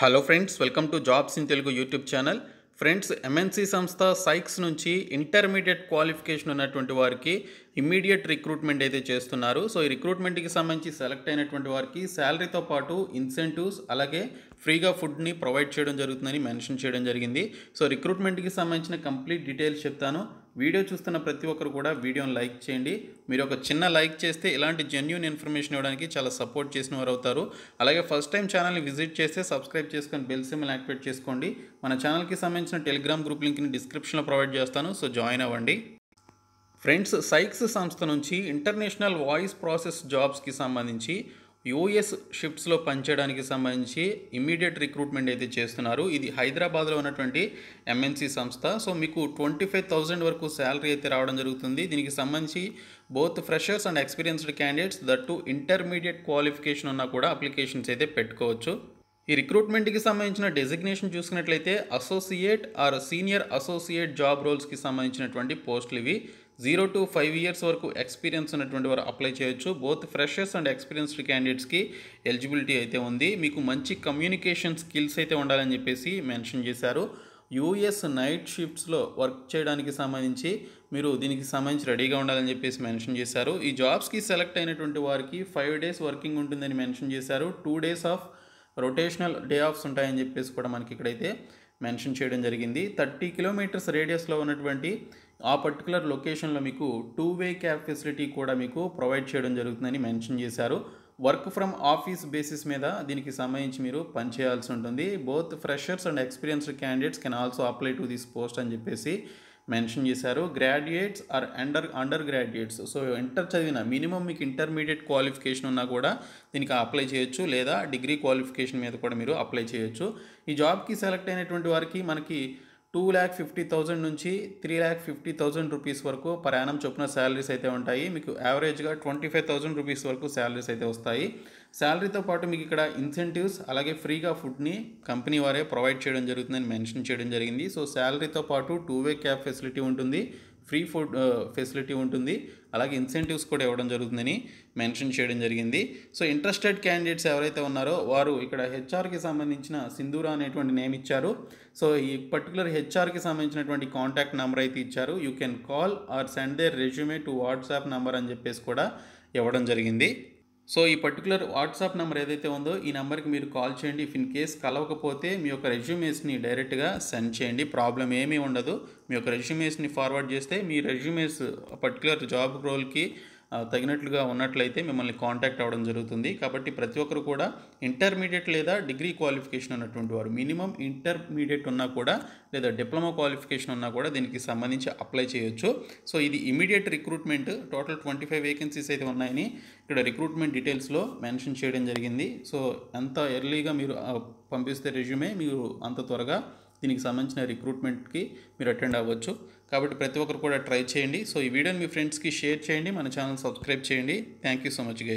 hello friends welcome to jobs in Telugu YouTube channel friends MNC సంస్థ Sykes నుంచి intermediate qualification ఉన్నటువంటి వారికి immediate recruitment అయితే చేస్తున్నారు సో ఈ రిక్రూట్మెంట్కి సంబంధించి సెలెక్ట్ అయినటువంటి వారికి శాలరీతో పాటు ఇన్సెంటివ్స్ అలాగే ఫ్రీగా ఫుడ్ని ప్రొవైడ్ చేయడం జరుగుతుందని మెన్షన్ చేయడం జరిగింది సో రిక్రూట్మెంట్కి సంబంధించిన కంప్లీట్ డీటెయిల్స్ చెప్తాను వీడియో చూస్తున్న ప్రతి ఒక్కరు కూడా వీడియోని లైక్ చేయండి మీరు ఒక చిన్న లైక్ చేస్తే ఇలాంటి జెన్యున్ ఇన్ఫర్మేషన్ ఇవ్వడానికి చాలా సపోర్ట్ చేసిన వారు అవుతారు అలాగే ఫస్ట్ టైం ఛానల్ని విజిట్ చేస్తే సబ్స్క్రైబ్ చేసుకొని బెల్ సిమ్ని యాక్టివేట్ చేసుకోండి మన ఛానల్కి సంబంధించిన టెలిగ్రామ్ గ్రూప్ లింక్ని డిస్క్రిప్షన్లో ప్రొవైడ్ చేస్తాను సో జాయిన్ అవ్వండి ఫ్రెండ్స్ సైక్స్ సంస్థ నుంచి ఇంటర్నేషనల్ వాయిస్ ప్రాసెస్ జాబ్స్కి సంబంధించి యూఎస్ షిప్స్లో పనిచేయడానికి సంబంధించి ఇమీడియట్ రిక్రూట్మెంట్ అయితే చేస్తున్నారు ఇది హైదరాబాద్లో ఉన్నటువంటి ఎంఎన్సీ సంస్థ సో మీకు ట్వంటీ ఫైవ్ థౌజండ్ వరకు శాలరీ అయితే రావడం జరుగుతుంది దీనికి సంబంధించి both freshers and experienced candidates that intermediate qualification ఉన్నా కూడా అప్లికేషన్స్ అయితే పెట్టుకోవచ్చు ఈ రిక్రూట్మెంట్కి సంబంధించిన డెసిగ్నేషన్ చూసుకున్నట్లయితే associate or senior associate job రోల్స్కి సంబంధించినటువంటి పోస్టులు ఇవి జీరో టు ఫైవ్ ఇయర్స్ వరకు ఎక్స్పీరియన్స్ ఉన్నటువంటి వారు అప్లై చేయొచ్చు బోత్ ఫ్రెషర్స్ అండ్ ఎక్స్పీరియన్స్డ్ క్యాండిడేట్స్కి ఎలిజిబిలిటీ అయితే ఉంది మీకు మంచి కమ్యూనికేషన్ స్కిల్స్ అయితే ఉండాలని చెప్పేసి మెన్షన్ చేశారు యూఎస్ నైట్ షిఫ్ట్స్లో వర్క్ చేయడానికి సంబంధించి మీరు దీనికి సంబంధించి రెడీగా ఉండాలని చెప్పేసి మెన్షన్ చేశారు ఈ జాబ్స్కి సెలెక్ట్ అయినటువంటి వారికి ఫైవ్ డేస్ వర్కింగ్ ఉంటుందని మెన్షన్ చేశారు two days off rotational day offs ఉంటాయని చెప్పేసి కూడా మనకి ఇక్కడైతే మెన్షన్ చేయడం జరిగింది థర్టీ కిలోమీటర్స్ రేడియస్లో ఉన్నటువంటి ఆ పర్టికులర్ లొకేషన్లో మీకు టూ వే క్యాబ్ ఫెసిలిటీ కూడా మీకు ప్రొవైడ్ చేయడం జరుగుతుందని మెన్షన్ చేశారు వర్క్ ఫ్రమ్ ఆఫీస్ బేసిస్ మీద దీనికి సంబంధించి మీరు పనిచేయాల్సి ఉంటుంది both freshers and experienced candidates can also apply to this post అని చెప్పేసి మెన్షన్ చేశారు graduates or under under graduates so inter చదివిన మినిమం మీకు ఇంటర్మీడియట్ క్వాలిఫికేషన్ ఉన్నా కూడా దీనికి అప్లై చేయొచ్చు లేదా డిగ్రీ క్వాలిఫికేషన్ మీద కూడా మీరు అప్లై చేయొచ్చు ఈ జాబ్కి సెలెక్ట్ అయినటువంటి వారికి మనకి టూ ల్యాక్ ఫిఫ్టీ థౌజండ్ నుంచి three lakh fifty thousand rupees వరకు పర్ యానం చొప్పున శాలరీస్ అయితే ఉంటాయి మీకు యావరేజ్గా ట్వంటీ ఫైవ్ థౌజండ్ రూపీస్ వరకు శాలరీస్ అయితే వస్తాయి శాలరీతో పాటు మీకు ఇక్కడ ఇన్సెంటివ్స్ అలాగే ఫ్రీగా ఫుడ్ని కంపెనీ వారే ప్రొవైడ్ చేయడం జరుగుతుందని మెన్షన్ చేయడం జరిగింది సో శాలరీతో పాటు టూ వే క్యాబ్ ఫెసిలిటీ ఉంటుంది ఫ్రీ ఫుడ్ ఫెసిలిటీ ఉంటుంది అలాగే ఇన్సెంటివ్స్ కూడా ఇవ్వడం జరుగుతుందని మెన్షన్ చేయడం జరిగింది సో ఇంట్రెస్టెడ్ క్యాండిడేట్స్ ఎవరైతే ఉన్నారో వారు ఇక్కడ హెచ్ఆర్కి సంబంధించిన సింధూరా అనేటువంటి నేమ్ ఇచ్చారు సో ఈ పర్టికులర్ హెచ్ఆర్కి సంబంధించినటువంటి కాంటాక్ట్ నెంబర్ అయితే ఇచ్చారు you can call or send their resume to WhatsApp number అని చెప్పేసి కూడా ఇవ్వడం జరిగింది సో ఈ పర్టికులర్ వాట్సాప్ నెంబర్ ఏదైతే ఉందో ఈ నెంబర్కి మీరు కాల్ చేయండి ఇఫ్ ఇన్ కేస్ కలవకపోతే మీ యొక్క రెజ్యూమేస్ని డైరెక్ట్గా సెండ్ చేయండి ప్రాబ్లం ఏమీ ఉండదు మీ యొక్క రెజ్యూమేస్ని ఫార్వర్డ్ చేస్తే మీ రెజ్యూమేస్ పర్టికులర్ జాబ్ రోల్కి తగినట్లుగా ఉన్నట్లయితే మిమ్మల్ని కాంటాక్ట్ అవ్వడం జరుగుతుంది కాబట్టి ప్రతి ఒక్కరు కూడా ఇంటర్మీడియట్ లేదా డిగ్రీ క్వాలిఫికేషన్ ఉన్నటువంటి వారు మినిమం ఇంటర్మీడియట్ ఉన్నా కూడా లేదా డిప్లొమా క్వాలిఫికేషన్ ఉన్నా కూడా దీనికి సంబంధించి అప్లై చేయొచ్చు సో ఇది immediate recruitment total twenty five vacancies అయితే ఉన్నాయని ఇక్కడ రిక్రూట్మెంట్ డీటెయిల్స్లో మెన్షన్ చేయడం జరిగింది సో ఎంత ఎర్లీగా మీరు పంపిస్తే రెజ్యూమే మీరు అంత త్వరగా దీనికి సంబంధించిన రిక్రూట్మెంట్కి మీరు అటెండ్ అవ్వచ్చు కాబట్టి ప్రతి ఒక్కరు కూడా ట్రై చేయండి సో ఈ వీడియోని మీ ఫ్రెండ్స్కి షేర్ చేయండి మన ఛానల్ సబ్స్క్రైబ్ చేయండి thank you so much guys